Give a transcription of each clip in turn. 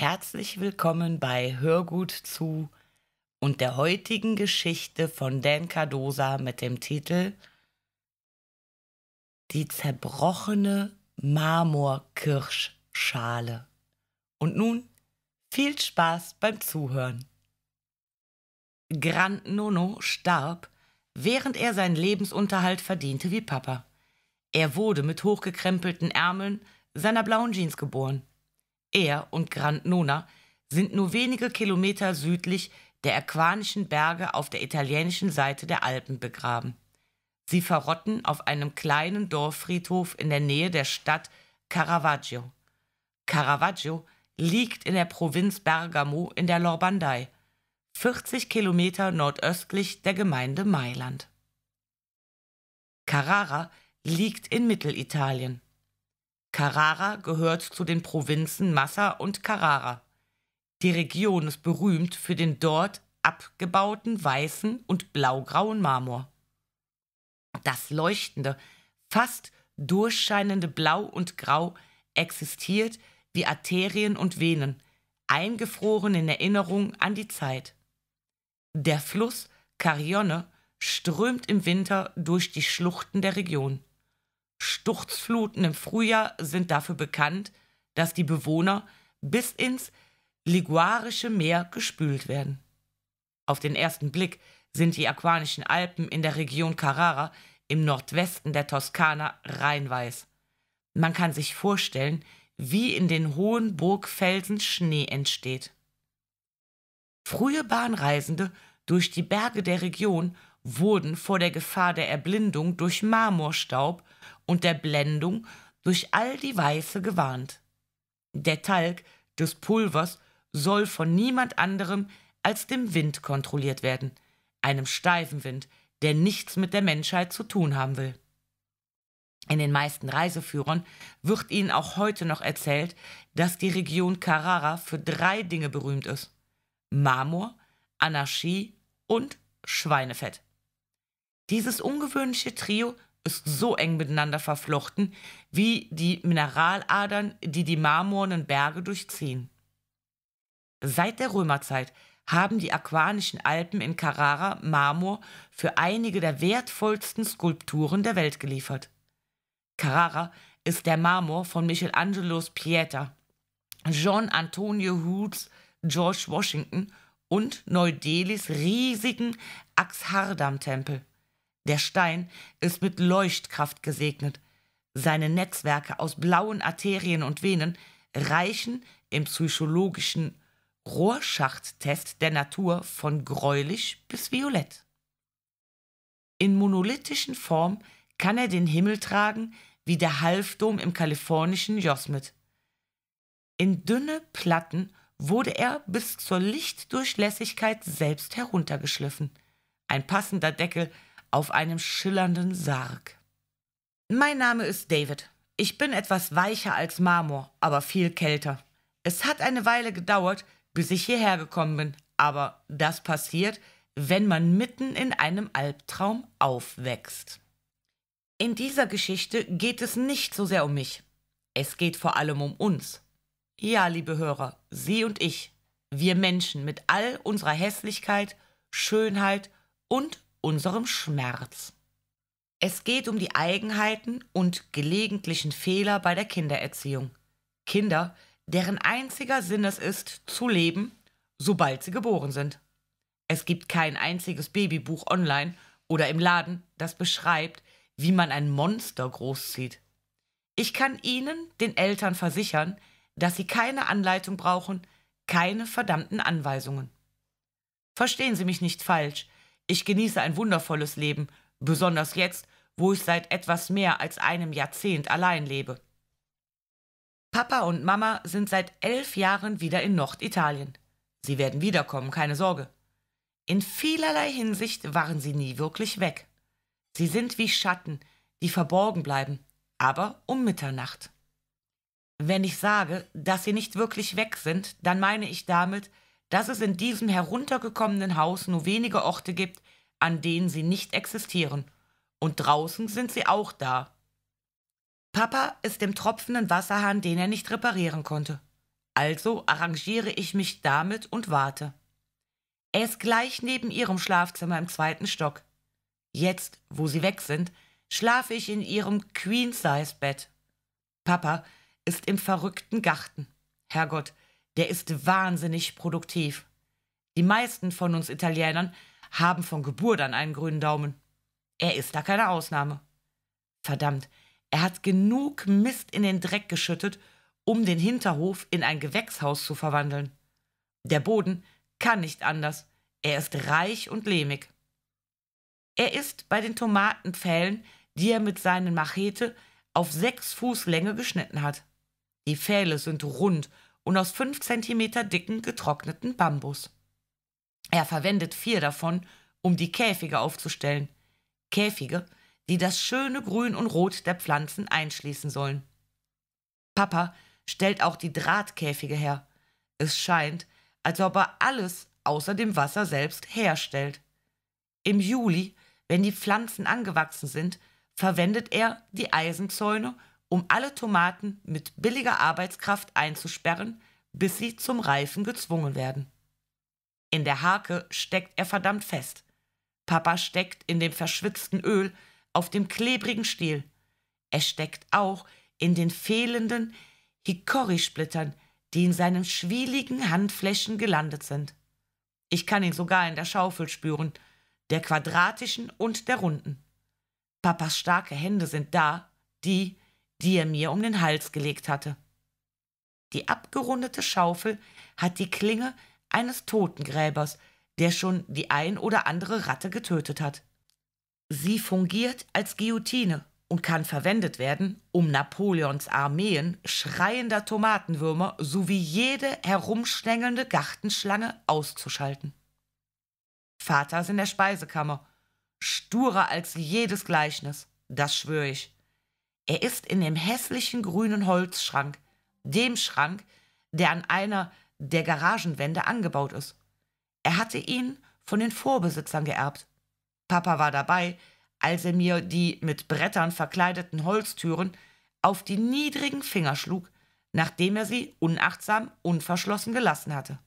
Herzlich willkommen bei Hörgut zu und der heutigen Geschichte von Dan Cardosa mit dem Titel Die zerbrochene Marmorkirschschale. Und nun viel Spaß beim Zuhören. Grand Nono starb, während er seinen Lebensunterhalt verdiente wie Papa. Er wurde mit hochgekrempelten Ärmeln seiner blauen Jeans geboren. Er und Grand Nona sind nur wenige Kilometer südlich der Aquanischen Berge auf der italienischen Seite der Alpen begraben. Sie verrotten auf einem kleinen Dorffriedhof in der Nähe der Stadt Caravaggio. Caravaggio liegt in der Provinz Bergamo in der Lorbandei, 40 Kilometer nordöstlich der Gemeinde Mailand. Carrara liegt in Mittelitalien. Carrara gehört zu den Provinzen Massa und Carrara. Die Region ist berühmt für den dort abgebauten weißen und blaugrauen Marmor. Das leuchtende, fast durchscheinende Blau und Grau existiert wie Arterien und Venen, eingefroren in Erinnerung an die Zeit. Der Fluss Carione strömt im Winter durch die Schluchten der Region. Sturzfluten im Frühjahr sind dafür bekannt, dass die Bewohner bis ins Liguarische Meer gespült werden. Auf den ersten Blick sind die Aquanischen Alpen in der Region Carrara im Nordwesten der Toskana rein weiß. Man kann sich vorstellen, wie in den hohen Burgfelsen Schnee entsteht. Frühe Bahnreisende durch die Berge der Region wurden vor der Gefahr der Erblindung durch Marmorstaub und der Blendung durch all die Weiße gewarnt. Der Talg des Pulvers soll von niemand anderem als dem Wind kontrolliert werden, einem steifen Wind, der nichts mit der Menschheit zu tun haben will. In den meisten Reiseführern wird Ihnen auch heute noch erzählt, dass die Region Carrara für drei Dinge berühmt ist. Marmor, Anarchie und Schweinefett. Dieses ungewöhnliche Trio ist so eng miteinander verflochten wie die Mineraladern, die die marmornen Berge durchziehen. Seit der Römerzeit haben die aquanischen Alpen in Carrara Marmor für einige der wertvollsten Skulpturen der Welt geliefert. Carrara ist der Marmor von Michelangelos Pieta, John Antonio Hoods George Washington und neu delis riesigen Axhardam-Tempel. Der Stein ist mit Leuchtkraft gesegnet. Seine Netzwerke aus blauen Arterien und Venen reichen im psychologischen Rohrschachttest der Natur von gräulich bis violett. In monolithischen Form kann er den Himmel tragen wie der Halfdom im kalifornischen Yosemite. In dünne Platten wurde er bis zur Lichtdurchlässigkeit selbst heruntergeschliffen. Ein passender Deckel auf einem schillernden Sarg. Mein Name ist David. Ich bin etwas weicher als Marmor, aber viel kälter. Es hat eine Weile gedauert, bis ich hierher gekommen bin, aber das passiert, wenn man mitten in einem Albtraum aufwächst. In dieser Geschichte geht es nicht so sehr um mich. Es geht vor allem um uns. Ja, liebe Hörer, Sie und ich, wir Menschen mit all unserer Hässlichkeit, Schönheit und unserem Schmerz. Es geht um die Eigenheiten und gelegentlichen Fehler bei der Kindererziehung. Kinder, deren einziger Sinn es ist, zu leben, sobald sie geboren sind. Es gibt kein einziges Babybuch online oder im Laden, das beschreibt, wie man ein Monster großzieht. Ich kann Ihnen, den Eltern, versichern, dass Sie keine Anleitung brauchen, keine verdammten Anweisungen. Verstehen Sie mich nicht falsch, ich genieße ein wundervolles Leben, besonders jetzt, wo ich seit etwas mehr als einem Jahrzehnt allein lebe. Papa und Mama sind seit elf Jahren wieder in Norditalien. Sie werden wiederkommen, keine Sorge. In vielerlei Hinsicht waren sie nie wirklich weg. Sie sind wie Schatten, die verborgen bleiben, aber um Mitternacht. Wenn ich sage, dass sie nicht wirklich weg sind, dann meine ich damit, dass es in diesem heruntergekommenen Haus nur wenige Orte gibt, an denen sie nicht existieren. Und draußen sind sie auch da. Papa ist im tropfenden Wasserhahn, den er nicht reparieren konnte. Also arrangiere ich mich damit und warte. Er ist gleich neben ihrem Schlafzimmer im zweiten Stock. Jetzt, wo sie weg sind, schlafe ich in ihrem Queen-Size-Bett. Papa ist im verrückten Garten. Herrgott, der ist wahnsinnig produktiv. Die meisten von uns Italienern haben von Geburt an einen grünen Daumen. Er ist da keine Ausnahme. Verdammt, er hat genug Mist in den Dreck geschüttet, um den Hinterhof in ein Gewächshaus zu verwandeln. Der Boden kann nicht anders. Er ist reich und lehmig. Er ist bei den Tomatenpfählen, die er mit seinen Machete auf sechs Fuß Länge geschnitten hat. Die Pfähle sind rund und und aus 5 cm dicken getrockneten Bambus. Er verwendet vier davon, um die Käfige aufzustellen. Käfige, die das schöne Grün und Rot der Pflanzen einschließen sollen. Papa stellt auch die Drahtkäfige her. Es scheint, als ob er alles außer dem Wasser selbst herstellt. Im Juli, wenn die Pflanzen angewachsen sind, verwendet er die Eisenzäune um alle Tomaten mit billiger Arbeitskraft einzusperren, bis sie zum Reifen gezwungen werden. In der Hake steckt er verdammt fest. Papa steckt in dem verschwitzten Öl auf dem klebrigen Stiel. Er steckt auch in den fehlenden Hikori-Splittern, die in seinen schwieligen Handflächen gelandet sind. Ich kann ihn sogar in der Schaufel spüren, der quadratischen und der runden. Papas starke Hände sind da, die, die er mir um den Hals gelegt hatte. Die abgerundete Schaufel hat die Klinge eines Totengräbers, der schon die ein oder andere Ratte getötet hat. Sie fungiert als Guillotine und kann verwendet werden, um Napoleons Armeen schreiender Tomatenwürmer sowie jede herumschlängelnde Gartenschlange auszuschalten. Vater ist in der Speisekammer, sturer als jedes Gleichnis, das schwöre ich. Er ist in dem hässlichen grünen Holzschrank, dem Schrank, der an einer der Garagenwände angebaut ist. Er hatte ihn von den Vorbesitzern geerbt. Papa war dabei, als er mir die mit Brettern verkleideten Holztüren auf die niedrigen Finger schlug, nachdem er sie unachtsam unverschlossen gelassen hatte.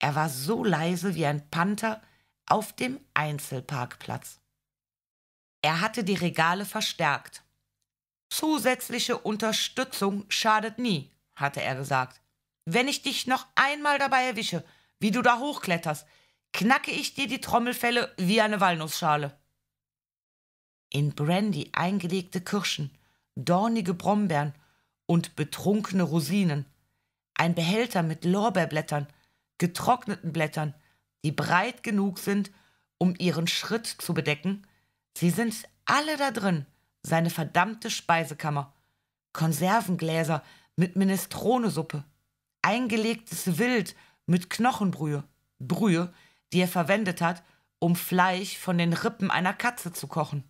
Er war so leise wie ein Panther auf dem Einzelparkplatz. Er hatte die Regale verstärkt Zusätzliche Unterstützung schadet nie, hatte er gesagt. Wenn ich dich noch einmal dabei erwische, wie du da hochkletterst, knacke ich dir die Trommelfelle wie eine Walnussschale. In Brandy eingelegte Kirschen, dornige Brombeeren und betrunkene Rosinen, ein Behälter mit Lorbeerblättern, getrockneten Blättern, die breit genug sind, um ihren Schritt zu bedecken, sie sind alle da drin – seine verdammte Speisekammer, Konservengläser mit Minestronesuppe, eingelegtes Wild mit Knochenbrühe, Brühe, die er verwendet hat, um Fleisch von den Rippen einer Katze zu kochen.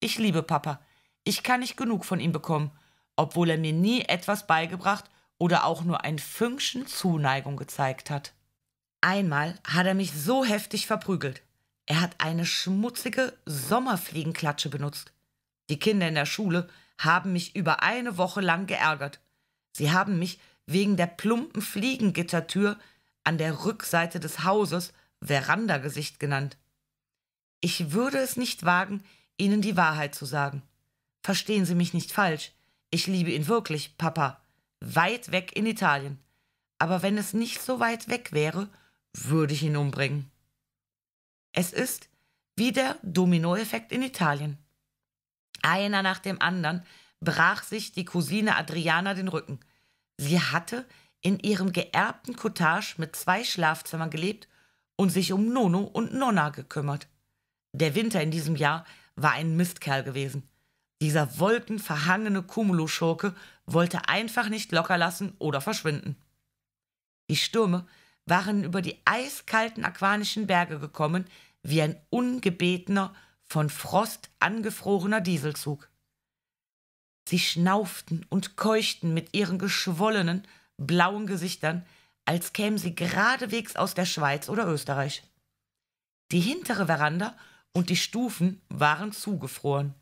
Ich liebe Papa, ich kann nicht genug von ihm bekommen, obwohl er mir nie etwas beigebracht oder auch nur ein Fünkchen Zuneigung gezeigt hat. Einmal hat er mich so heftig verprügelt. Er hat eine schmutzige Sommerfliegenklatsche benutzt. Die Kinder in der Schule haben mich über eine Woche lang geärgert. Sie haben mich wegen der plumpen Fliegengittertür an der Rückseite des Hauses Verandagesicht genannt. Ich würde es nicht wagen, Ihnen die Wahrheit zu sagen. Verstehen Sie mich nicht falsch. Ich liebe ihn wirklich, Papa. Weit weg in Italien. Aber wenn es nicht so weit weg wäre, würde ich ihn umbringen. Es ist wie der Dominoeffekt in Italien. Einer nach dem anderen brach sich die Cousine Adriana den Rücken. Sie hatte in ihrem geerbten Cottage mit zwei Schlafzimmern gelebt und sich um Nono und Nonna gekümmert. Der Winter in diesem Jahr war ein Mistkerl gewesen. Dieser wolkenverhangene cumulo wollte einfach nicht lockerlassen oder verschwinden. Die Stürme waren über die eiskalten aquanischen Berge gekommen wie ein ungebetener von Frost angefrorener Dieselzug. Sie schnauften und keuchten mit ihren geschwollenen, blauen Gesichtern, als kämen sie geradewegs aus der Schweiz oder Österreich. Die hintere Veranda und die Stufen waren zugefroren.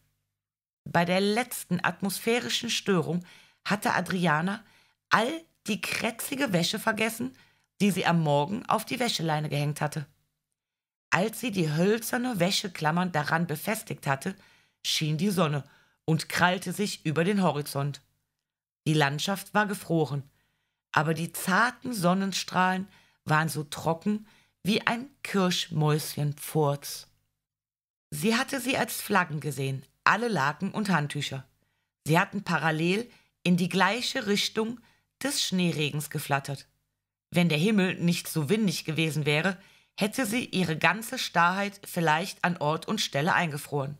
Bei der letzten atmosphärischen Störung hatte Adriana all die krätzige Wäsche vergessen, die sie am Morgen auf die Wäscheleine gehängt hatte. Als sie die hölzerne Wäscheklammern daran befestigt hatte, schien die Sonne und krallte sich über den Horizont. Die Landschaft war gefroren, aber die zarten Sonnenstrahlen waren so trocken wie ein Kirschmäuschenfurz. Sie hatte sie als Flaggen gesehen, alle Laken und Handtücher. Sie hatten parallel in die gleiche Richtung des Schneeregens geflattert. Wenn der Himmel nicht so windig gewesen wäre, hätte sie ihre ganze Starrheit vielleicht an Ort und Stelle eingefroren.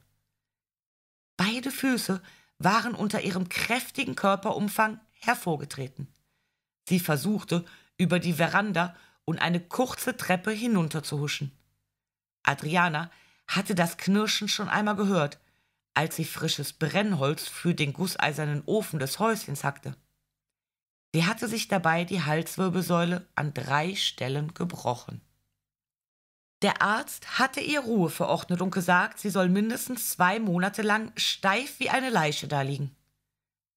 Beide Füße waren unter ihrem kräftigen Körperumfang hervorgetreten. Sie versuchte, über die Veranda und eine kurze Treppe hinunterzuhuschen. Adriana hatte das Knirschen schon einmal gehört, als sie frisches Brennholz für den gusseisernen Ofen des Häuschens hackte. Sie hatte sich dabei die Halswirbelsäule an drei Stellen gebrochen. Der Arzt hatte ihr Ruhe verordnet und gesagt, sie soll mindestens zwei Monate lang steif wie eine Leiche daliegen.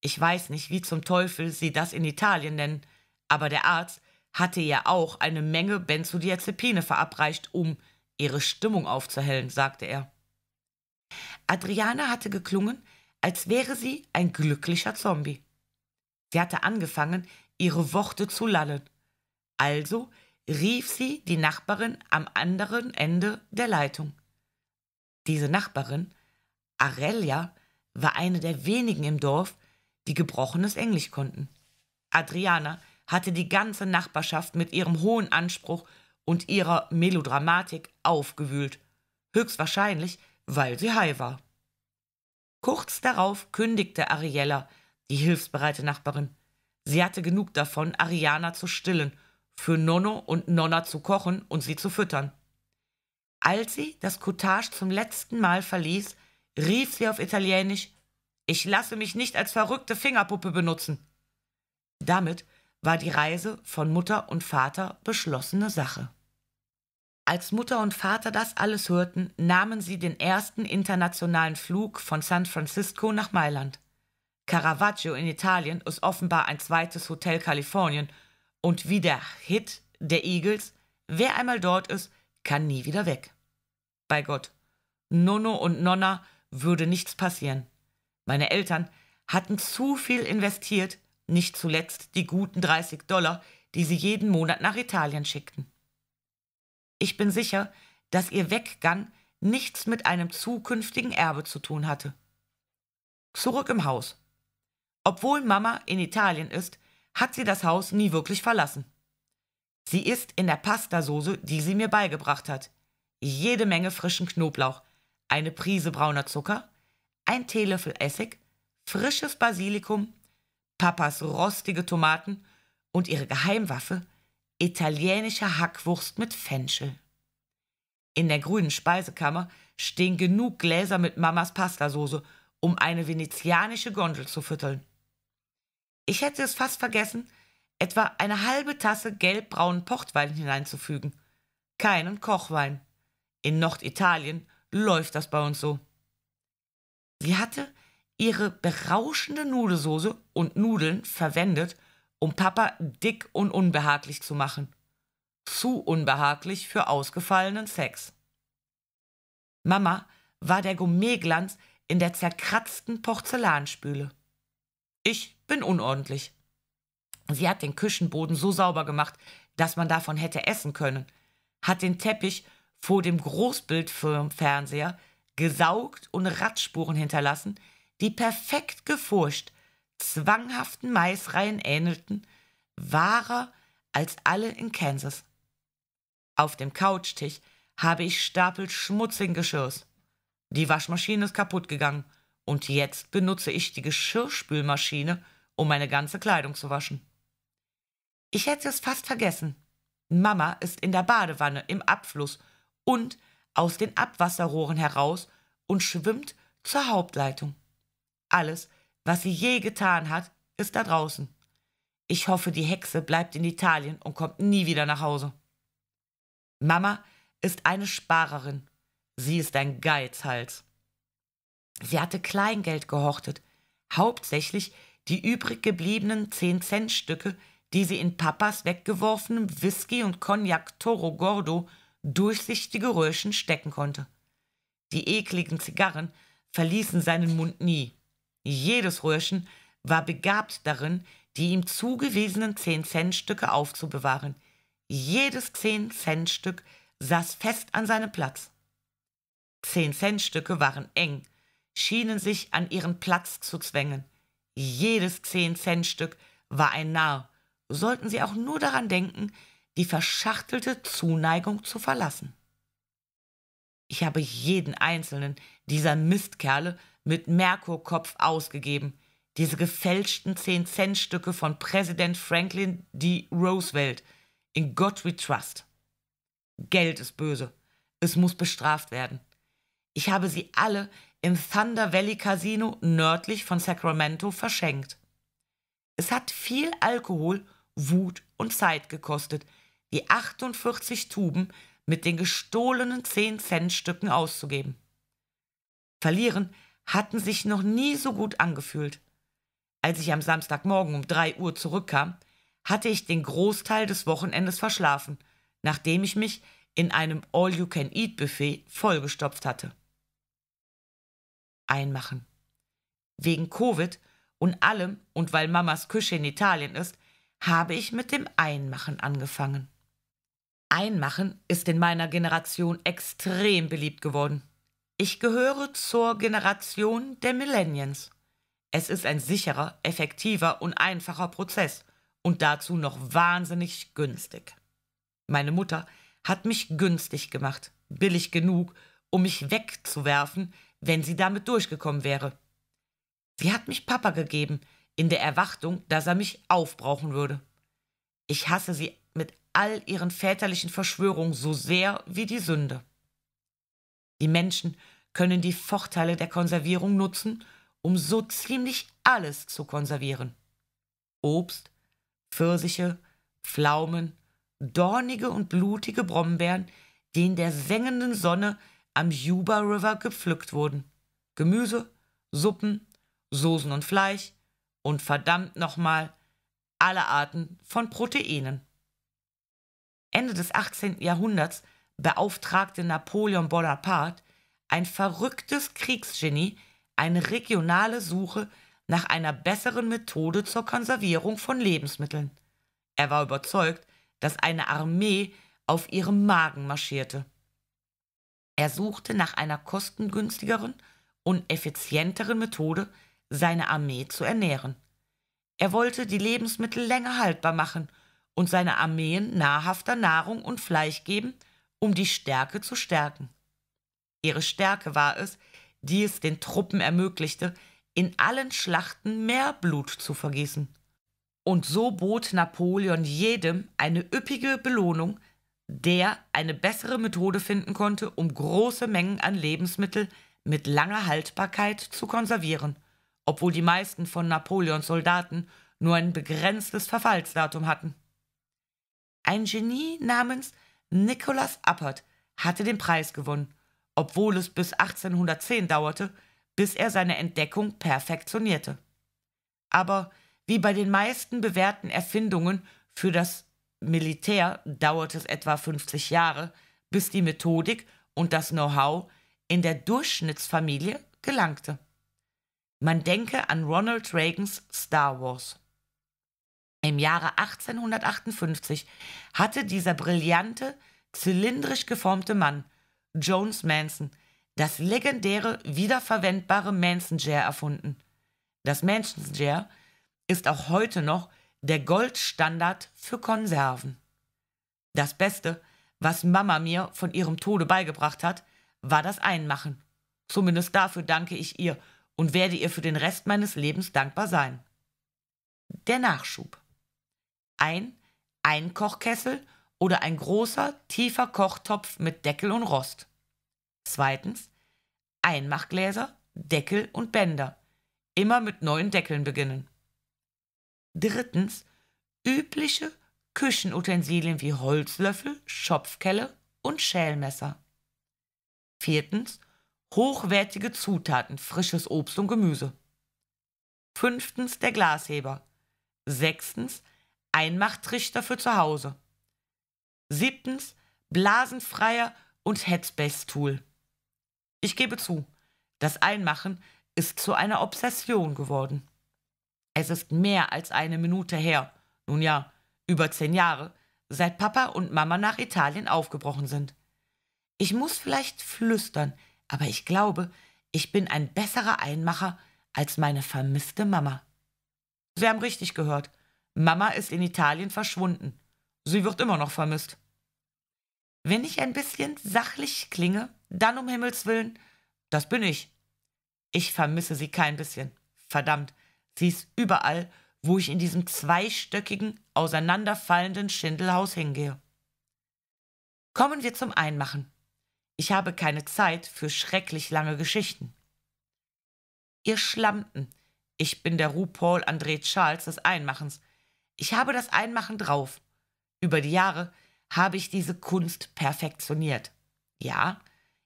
Ich weiß nicht, wie zum Teufel sie das in Italien nennen, aber der Arzt hatte ihr auch eine Menge Benzodiazepine verabreicht, um ihre Stimmung aufzuhellen, sagte er. Adriana hatte geklungen, als wäre sie ein glücklicher Zombie. Sie hatte angefangen, ihre Worte zu lallen. Also rief sie die Nachbarin am anderen Ende der Leitung. Diese Nachbarin, Arelia, war eine der wenigen im Dorf, die gebrochenes Englisch konnten. Adriana hatte die ganze Nachbarschaft mit ihrem hohen Anspruch und ihrer Melodramatik aufgewühlt, höchstwahrscheinlich, weil sie high war. Kurz darauf kündigte Ariella, die hilfsbereite Nachbarin. Sie hatte genug davon, Ariana zu stillen für Nonno und Nonna zu kochen und sie zu füttern. Als sie das Cottage zum letzten Mal verließ, rief sie auf Italienisch Ich lasse mich nicht als verrückte Fingerpuppe benutzen. Damit war die Reise von Mutter und Vater beschlossene Sache. Als Mutter und Vater das alles hörten, nahmen sie den ersten internationalen Flug von San Francisco nach Mailand. Caravaggio in Italien ist offenbar ein zweites Hotel Kalifornien und wie der Hit der Eagles, wer einmal dort ist, kann nie wieder weg. Bei Gott, Nonno und Nonna würde nichts passieren. Meine Eltern hatten zu viel investiert, nicht zuletzt die guten 30 Dollar, die sie jeden Monat nach Italien schickten. Ich bin sicher, dass ihr Weggang nichts mit einem zukünftigen Erbe zu tun hatte. Zurück im Haus. Obwohl Mama in Italien ist, hat sie das Haus nie wirklich verlassen. Sie isst in der Pastasoße, die sie mir beigebracht hat, jede Menge frischen Knoblauch, eine Prise brauner Zucker, ein Teelöffel Essig, frisches Basilikum, Papas rostige Tomaten und ihre Geheimwaffe, italienische Hackwurst mit Fenchel. In der grünen Speisekammer stehen genug Gläser mit Mamas Pastasoße, um eine venezianische Gondel zu fütteln. Ich hätte es fast vergessen, etwa eine halbe Tasse gelbbraunen Portwein hineinzufügen. Keinen Kochwein. In Norditalien läuft das bei uns so. Sie hatte ihre berauschende Nudelsoße und Nudeln verwendet, um Papa dick und unbehaglich zu machen. Zu unbehaglich für ausgefallenen Sex. Mama war der Gourmetglanz in der zerkratzten Porzellanspüle. Ich bin unordentlich. Sie hat den Küchenboden so sauber gemacht, dass man davon hätte essen können, hat den Teppich vor dem Großbildfernseher gesaugt und Radspuren hinterlassen, die perfekt gefurcht zwanghaften Maisreihen ähnelten, wahrer als alle in Kansas. Auf dem Couchtisch habe ich Stapel schmutzigen Geschirrs. Die Waschmaschine ist kaputt gegangen und jetzt benutze ich die Geschirrspülmaschine, um meine ganze Kleidung zu waschen. Ich hätte es fast vergessen. Mama ist in der Badewanne im Abfluss und aus den Abwasserrohren heraus und schwimmt zur Hauptleitung. Alles, was sie je getan hat, ist da draußen. Ich hoffe, die Hexe bleibt in Italien und kommt nie wieder nach Hause. Mama ist eine Sparerin. Sie ist ein Geizhals. Sie hatte Kleingeld gehortet, hauptsächlich die übrig gebliebenen 10-Cent-Stücke, die sie in Papas weggeworfenem Whisky und Cognac Toro Gordo durchsichtige Röhrchen stecken konnte. Die ekligen Zigarren verließen seinen Mund nie. Jedes Röhrchen war begabt darin, die ihm zugewiesenen 10-Cent-Stücke aufzubewahren. Jedes 10-Cent-Stück saß fest an seinem Platz. 10-Cent-Stücke waren eng – schienen sich an ihren Platz zu zwängen. Jedes Zehn-Cent-Stück war ein Narr. Sollten sie auch nur daran denken, die verschachtelte Zuneigung zu verlassen. Ich habe jeden einzelnen dieser Mistkerle mit Merkurkopf ausgegeben. Diese gefälschten Zehn-Cent-Stücke von Präsident Franklin D. Roosevelt. In God we trust. Geld ist böse. Es muss bestraft werden. Ich habe sie alle im Thunder Valley Casino nördlich von Sacramento verschenkt. Es hat viel Alkohol, Wut und Zeit gekostet, die 48 Tuben mit den gestohlenen 10-Cent-Stücken auszugeben. Verlieren hatten sich noch nie so gut angefühlt. Als ich am Samstagmorgen um 3 Uhr zurückkam, hatte ich den Großteil des Wochenendes verschlafen, nachdem ich mich in einem All-You-Can-Eat-Buffet vollgestopft hatte einmachen. Wegen Covid und allem und weil Mamas Küche in Italien ist, habe ich mit dem Einmachen angefangen. Einmachen ist in meiner Generation extrem beliebt geworden. Ich gehöre zur Generation der Millennials. Es ist ein sicherer, effektiver und einfacher Prozess und dazu noch wahnsinnig günstig. Meine Mutter hat mich günstig gemacht, billig genug, um mich wegzuwerfen, wenn sie damit durchgekommen wäre. Sie hat mich Papa gegeben, in der Erwartung, dass er mich aufbrauchen würde. Ich hasse sie mit all ihren väterlichen Verschwörungen so sehr wie die Sünde. Die Menschen können die Vorteile der Konservierung nutzen, um so ziemlich alles zu konservieren. Obst, Pfirsiche, Pflaumen, dornige und blutige Brombeeren, die in der sengenden Sonne am Yuba River gepflückt wurden. Gemüse, Suppen, Soßen und Fleisch und verdammt nochmal alle Arten von Proteinen. Ende des 18. Jahrhunderts beauftragte Napoleon Bonaparte, ein verrücktes Kriegsgenie, eine regionale Suche nach einer besseren Methode zur Konservierung von Lebensmitteln. Er war überzeugt, dass eine Armee auf ihrem Magen marschierte. Er suchte nach einer kostengünstigeren und effizienteren Methode, seine Armee zu ernähren. Er wollte die Lebensmittel länger haltbar machen und seine Armeen nahrhafter Nahrung und Fleisch geben, um die Stärke zu stärken. Ihre Stärke war es, die es den Truppen ermöglichte, in allen Schlachten mehr Blut zu vergießen. Und so bot Napoleon jedem eine üppige Belohnung, der eine bessere Methode finden konnte, um große Mengen an Lebensmittel mit langer Haltbarkeit zu konservieren, obwohl die meisten von Napoleons Soldaten nur ein begrenztes Verfallsdatum hatten. Ein Genie namens Nicholas Appert hatte den Preis gewonnen, obwohl es bis 1810 dauerte, bis er seine Entdeckung perfektionierte. Aber wie bei den meisten bewährten Erfindungen für das Militär dauert es etwa 50 Jahre, bis die Methodik und das Know-how in der Durchschnittsfamilie gelangte. Man denke an Ronald Reagans Star Wars. Im Jahre 1858 hatte dieser brillante, zylindrisch geformte Mann, Jones Manson, das legendäre, wiederverwendbare Manson Jar erfunden. Das Manson Jar ist auch heute noch der Goldstandard für Konserven. Das Beste, was Mama mir von ihrem Tode beigebracht hat, war das Einmachen. Zumindest dafür danke ich ihr und werde ihr für den Rest meines Lebens dankbar sein. Der Nachschub. Ein Einkochkessel oder ein großer, tiefer Kochtopf mit Deckel und Rost. Zweitens Einmachgläser, Deckel und Bänder. Immer mit neuen Deckeln beginnen. Drittens übliche Küchenutensilien wie Holzlöffel, Schopfkelle und Schälmesser. Viertens hochwertige Zutaten, frisches Obst und Gemüse. Fünftens der Glasheber. Sechstens Einmachtrichter für zu Hause. Siebtens blasenfreier und Headspace-Tool. Ich gebe zu, das Einmachen ist zu einer Obsession geworden. Es ist mehr als eine Minute her, nun ja, über zehn Jahre, seit Papa und Mama nach Italien aufgebrochen sind. Ich muss vielleicht flüstern, aber ich glaube, ich bin ein besserer Einmacher als meine vermisste Mama. Sie haben richtig gehört. Mama ist in Italien verschwunden. Sie wird immer noch vermisst. Wenn ich ein bisschen sachlich klinge, dann um Himmels willen, das bin ich. Ich vermisse sie kein bisschen. Verdammt, Sie ist überall, wo ich in diesem zweistöckigen, auseinanderfallenden Schindelhaus hingehe. Kommen wir zum Einmachen. Ich habe keine Zeit für schrecklich lange Geschichten. Ihr Schlampen, ich bin der RuPaul André Charles des Einmachens. Ich habe das Einmachen drauf. Über die Jahre habe ich diese Kunst perfektioniert. Ja,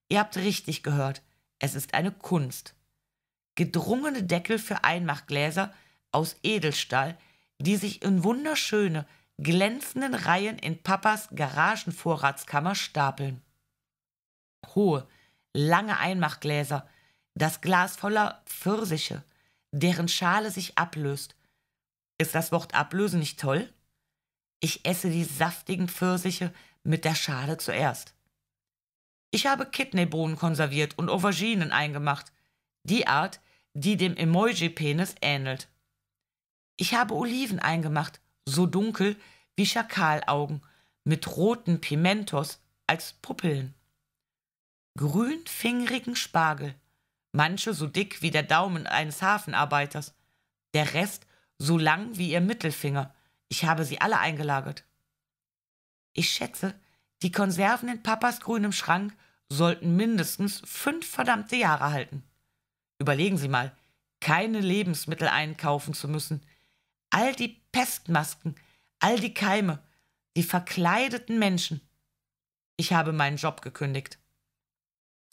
ihr habt richtig gehört. Es ist eine Kunst gedrungene Deckel für Einmachgläser aus Edelstahl, die sich in wunderschöne, glänzenden Reihen in Papas Garagenvorratskammer stapeln. Hohe, lange Einmachgläser, das Glas voller Pfirsiche, deren Schale sich ablöst. Ist das Wort ablösen nicht toll? Ich esse die saftigen Pfirsiche mit der Schale zuerst. Ich habe Kidneybohnen konserviert und Auberginen eingemacht – die Art, die dem Emoji-Penis ähnelt. Ich habe Oliven eingemacht, so dunkel wie Schakalaugen, mit roten Pimentos als Pupillen. Grünfingerigen Spargel, manche so dick wie der Daumen eines Hafenarbeiters, der Rest so lang wie ihr Mittelfinger. Ich habe sie alle eingelagert. Ich schätze, die Konserven in Papas grünem Schrank sollten mindestens fünf verdammte Jahre halten. Überlegen Sie mal, keine Lebensmittel einkaufen zu müssen. All die Pestmasken, all die Keime, die verkleideten Menschen. Ich habe meinen Job gekündigt.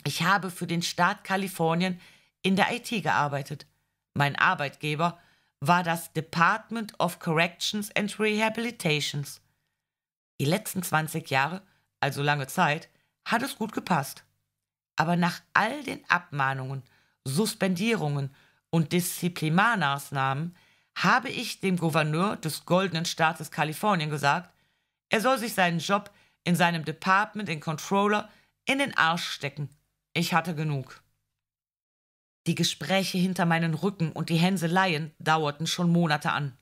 Ich habe für den Staat Kalifornien in der IT gearbeitet. Mein Arbeitgeber war das Department of Corrections and Rehabilitations. Die letzten 20 Jahre, also lange Zeit, hat es gut gepasst. Aber nach all den Abmahnungen Suspendierungen und Disziplinarmaßnahmen habe ich dem Gouverneur des Goldenen Staates Kalifornien gesagt, er soll sich seinen Job in seinem Department in Controller in den Arsch stecken. Ich hatte genug. Die Gespräche hinter meinen Rücken und die Hänseleien dauerten schon Monate an.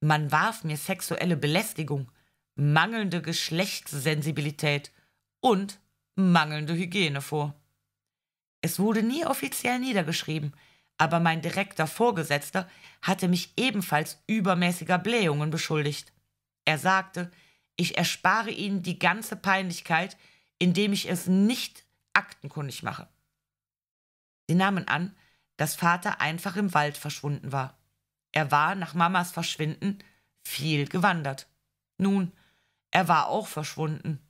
Man warf mir sexuelle Belästigung, mangelnde Geschlechtssensibilität und mangelnde Hygiene vor. Es wurde nie offiziell niedergeschrieben, aber mein direkter Vorgesetzter hatte mich ebenfalls übermäßiger Blähungen beschuldigt. Er sagte, ich erspare Ihnen die ganze Peinlichkeit, indem ich es nicht aktenkundig mache. Sie nahmen an, dass Vater einfach im Wald verschwunden war. Er war nach Mamas Verschwinden viel gewandert. Nun, er war auch verschwunden.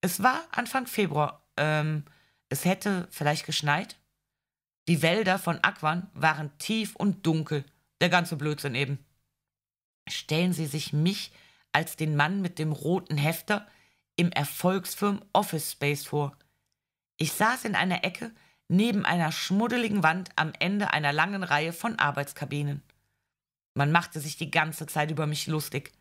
Es war Anfang Februar, ähm, es hätte vielleicht geschneit. Die Wälder von Aquan waren tief und dunkel. Der ganze Blödsinn eben. Stellen Sie sich mich als den Mann mit dem roten Hefter im Erfolgsfirm Office Space vor. Ich saß in einer Ecke neben einer schmuddeligen Wand am Ende einer langen Reihe von Arbeitskabinen. Man machte sich die ganze Zeit über mich lustig.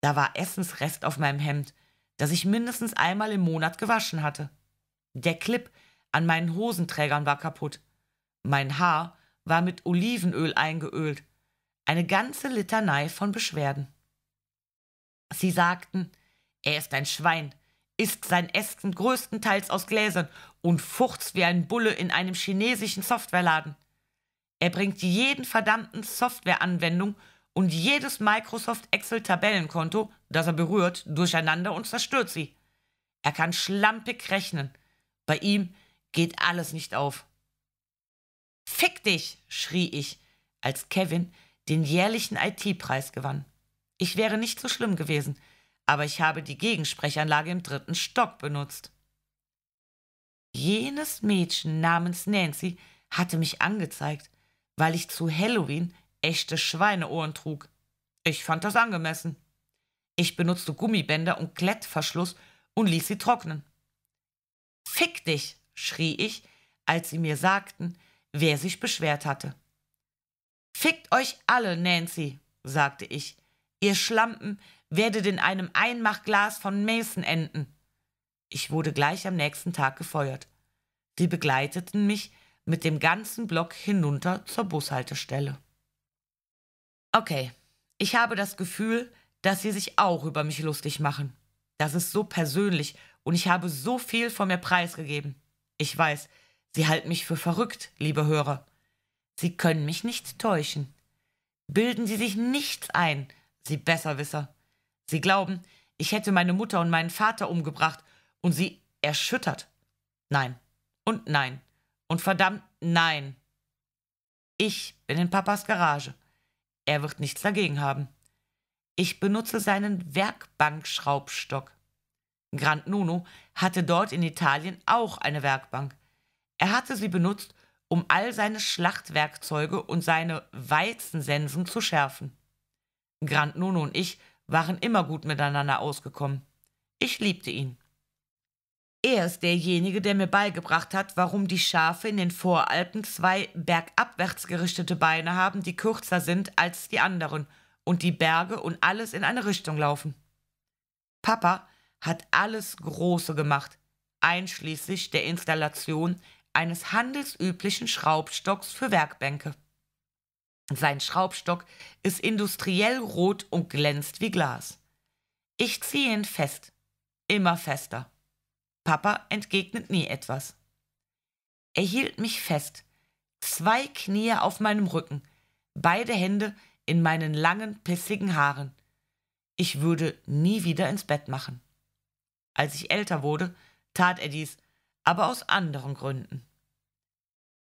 Da war Essensrest auf meinem Hemd, das ich mindestens einmal im Monat gewaschen hatte. Der Clip an meinen Hosenträgern war kaputt. Mein Haar war mit Olivenöl eingeölt. Eine ganze Litanei von Beschwerden. Sie sagten, er ist ein Schwein, isst sein Essen größtenteils aus Gläsern und furzt wie ein Bulle in einem chinesischen Softwareladen. Er bringt jeden verdammten Softwareanwendung und jedes Microsoft Excel Tabellenkonto, das er berührt, durcheinander und zerstört sie. Er kann schlampig rechnen. Bei ihm geht alles nicht auf. Fick dich, schrie ich, als Kevin den jährlichen IT-Preis gewann. Ich wäre nicht so schlimm gewesen, aber ich habe die Gegensprechanlage im dritten Stock benutzt. Jenes Mädchen namens Nancy hatte mich angezeigt, weil ich zu Halloween echte Schweineohren trug. Ich fand das angemessen. Ich benutzte Gummibänder und Klettverschluss und ließ sie trocknen. Fick dich, schrie ich, als sie mir sagten, wer sich beschwert hatte. Fickt euch alle, Nancy, sagte ich. Ihr Schlampen werdet in einem Einmachglas von Mason enden. Ich wurde gleich am nächsten Tag gefeuert. Sie begleiteten mich mit dem ganzen Block hinunter zur Bushaltestelle. Okay, ich habe das Gefühl, dass sie sich auch über mich lustig machen. Das ist so persönlich und ich habe so viel von mir preisgegeben. Ich weiß, Sie halten mich für verrückt, liebe Hörer. Sie können mich nicht täuschen. Bilden Sie sich nichts ein, Sie Besserwisser. Sie glauben, ich hätte meine Mutter und meinen Vater umgebracht und sie erschüttert. Nein und nein und verdammt nein. Ich bin in Papas Garage. Er wird nichts dagegen haben. Ich benutze seinen Werkbankschraubstock. Grand Nuno hatte dort in Italien auch eine Werkbank. Er hatte sie benutzt, um all seine Schlachtwerkzeuge und seine Weizensensen zu schärfen. Grand Nuno und ich waren immer gut miteinander ausgekommen. Ich liebte ihn. Er ist derjenige, der mir beigebracht hat, warum die Schafe in den Voralpen zwei bergabwärts gerichtete Beine haben, die kürzer sind als die anderen und die Berge und alles in eine Richtung laufen. Papa hat alles Große gemacht, einschließlich der Installation eines handelsüblichen Schraubstocks für Werkbänke. Sein Schraubstock ist industriell rot und glänzt wie Glas. Ich ziehe ihn fest, immer fester. Papa entgegnet nie etwas. Er hielt mich fest, zwei Knie auf meinem Rücken, beide Hände in meinen langen, pissigen Haaren. Ich würde nie wieder ins Bett machen. Als ich älter wurde, tat er dies, aber aus anderen Gründen.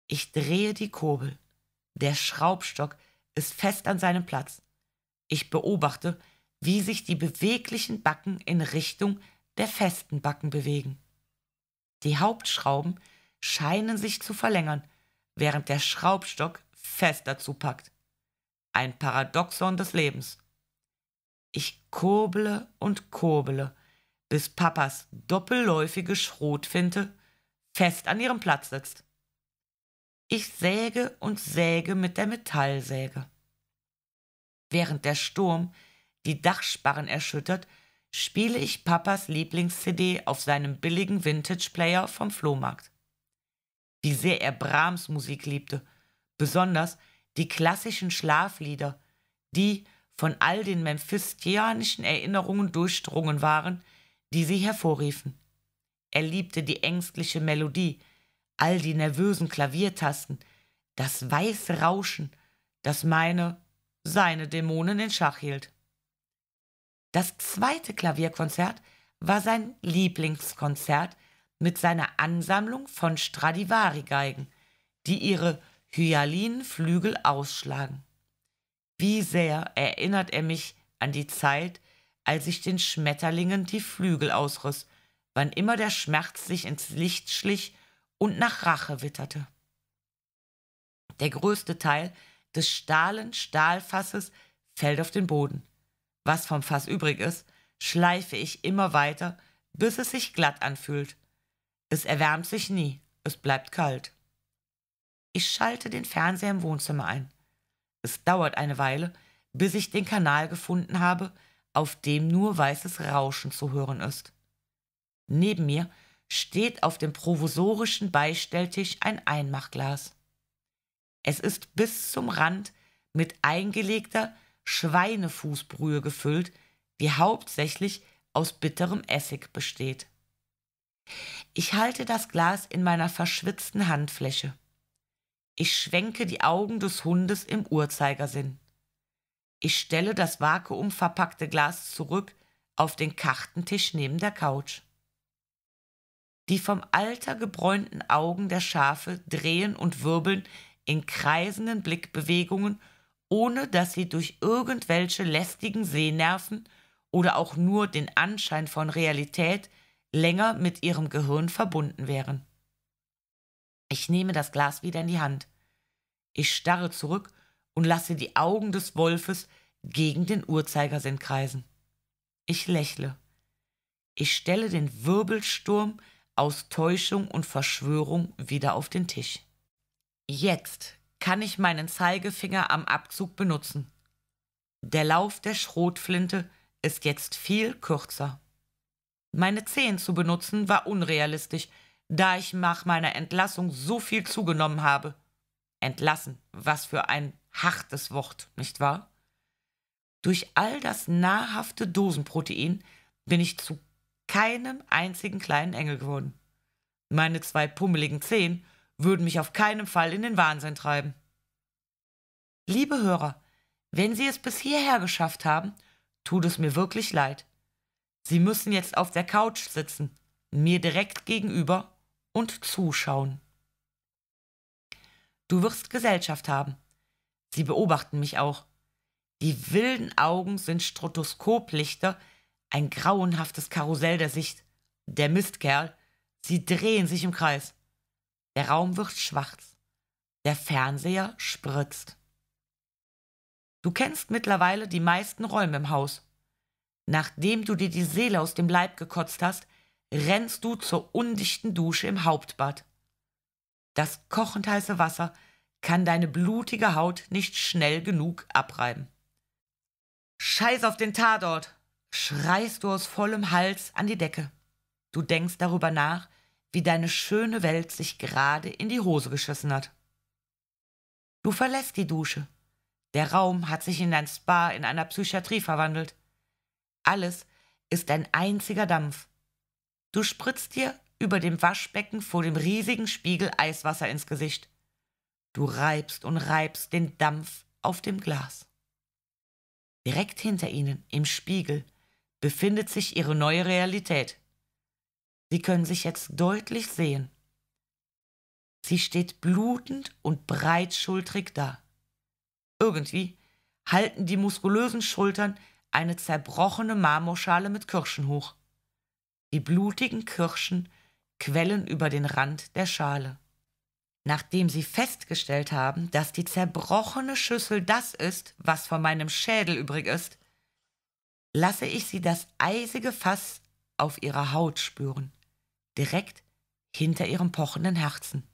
Ich drehe die Kurbel. Der Schraubstock ist fest an seinem Platz. Ich beobachte, wie sich die beweglichen Backen in Richtung der festen Backen bewegen. Die Hauptschrauben scheinen sich zu verlängern, während der Schraubstock fest dazu packt. Ein Paradoxon des Lebens. Ich kurbele und kurbele, bis Papas doppelläufige Schrotfinte fest an ihrem Platz sitzt. Ich säge und säge mit der Metallsäge. Während der Sturm die Dachsparren erschüttert, spiele ich Papas Lieblings-CD auf seinem billigen Vintage-Player vom Flohmarkt. Wie sehr er Brahms Musik liebte, besonders die klassischen Schlaflieder, die von all den memphistianischen Erinnerungen durchdrungen waren, die sie hervorriefen. Er liebte die ängstliche Melodie, all die nervösen Klaviertasten, das weiße Rauschen, das meine, seine Dämonen in Schach hielt. Das zweite Klavierkonzert war sein Lieblingskonzert mit seiner Ansammlung von Stradivari-Geigen, die ihre Hyalin-Flügel ausschlagen. Wie sehr erinnert er mich an die Zeit, als ich den Schmetterlingen die Flügel ausriss, wann immer der Schmerz sich ins Licht schlich und nach Rache witterte. Der größte Teil des stahlen Stahlfasses fällt auf den Boden. Was vom Fass übrig ist, schleife ich immer weiter, bis es sich glatt anfühlt. Es erwärmt sich nie, es bleibt kalt. Ich schalte den Fernseher im Wohnzimmer ein. Es dauert eine Weile, bis ich den Kanal gefunden habe, auf dem nur weißes Rauschen zu hören ist. Neben mir steht auf dem provisorischen Beistelltisch ein Einmachglas. Es ist bis zum Rand mit eingelegter Schweinefußbrühe gefüllt, die hauptsächlich aus bitterem Essig besteht. Ich halte das Glas in meiner verschwitzten Handfläche. Ich schwenke die Augen des Hundes im Uhrzeigersinn. Ich stelle das vakuumverpackte Glas zurück auf den Kartentisch neben der Couch. Die vom Alter gebräunten Augen der Schafe drehen und wirbeln in kreisenden Blickbewegungen, ohne dass sie durch irgendwelche lästigen Sehnerven oder auch nur den Anschein von Realität länger mit ihrem Gehirn verbunden wären. Ich nehme das Glas wieder in die Hand. Ich starre zurück und lasse die Augen des Wolfes gegen den Uhrzeigersinn kreisen. Ich lächle. Ich stelle den Wirbelsturm aus Täuschung und Verschwörung wieder auf den Tisch. Jetzt kann ich meinen Zeigefinger am Abzug benutzen. Der Lauf der Schrotflinte ist jetzt viel kürzer. Meine Zehen zu benutzen war unrealistisch, da ich nach meiner Entlassung so viel zugenommen habe. Entlassen, was für ein hartes Wort, nicht wahr? Durch all das nahrhafte Dosenprotein bin ich zu keinem einzigen kleinen Engel geworden. Meine zwei pummeligen Zehen würden mich auf keinen Fall in den Wahnsinn treiben. Liebe Hörer, wenn Sie es bis hierher geschafft haben, tut es mir wirklich leid. Sie müssen jetzt auf der Couch sitzen, mir direkt gegenüber und zuschauen. Du wirst Gesellschaft haben, Sie beobachten mich auch. Die wilden Augen sind Strotoskoplichter, ein grauenhaftes Karussell der Sicht. Der Mistkerl, sie drehen sich im Kreis. Der Raum wird schwarz. Der Fernseher spritzt. Du kennst mittlerweile die meisten Räume im Haus. Nachdem du dir die Seele aus dem Leib gekotzt hast, rennst du zur undichten Dusche im Hauptbad. Das kochend heiße Wasser kann deine blutige Haut nicht schnell genug abreiben. Scheiß auf den Tatort, schreist du aus vollem Hals an die Decke. Du denkst darüber nach, wie deine schöne Welt sich gerade in die Hose geschissen hat. Du verlässt die Dusche. Der Raum hat sich in ein Spa in einer Psychiatrie verwandelt. Alles ist ein einziger Dampf. Du spritzt dir über dem Waschbecken vor dem riesigen Spiegel Eiswasser ins Gesicht. Du reibst und reibst den Dampf auf dem Glas. Direkt hinter ihnen, im Spiegel, befindet sich ihre neue Realität. Sie können sich jetzt deutlich sehen. Sie steht blutend und breitschultrig da. Irgendwie halten die muskulösen Schultern eine zerbrochene Marmorschale mit Kirschen hoch. Die blutigen Kirschen quellen über den Rand der Schale nachdem sie festgestellt haben, dass die zerbrochene Schüssel das ist, was von meinem Schädel übrig ist, lasse ich sie das eisige Fass auf ihrer Haut spüren, direkt hinter ihrem pochenden Herzen.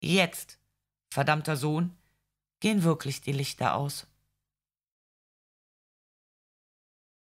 Jetzt, verdammter Sohn, gehen wirklich die Lichter aus.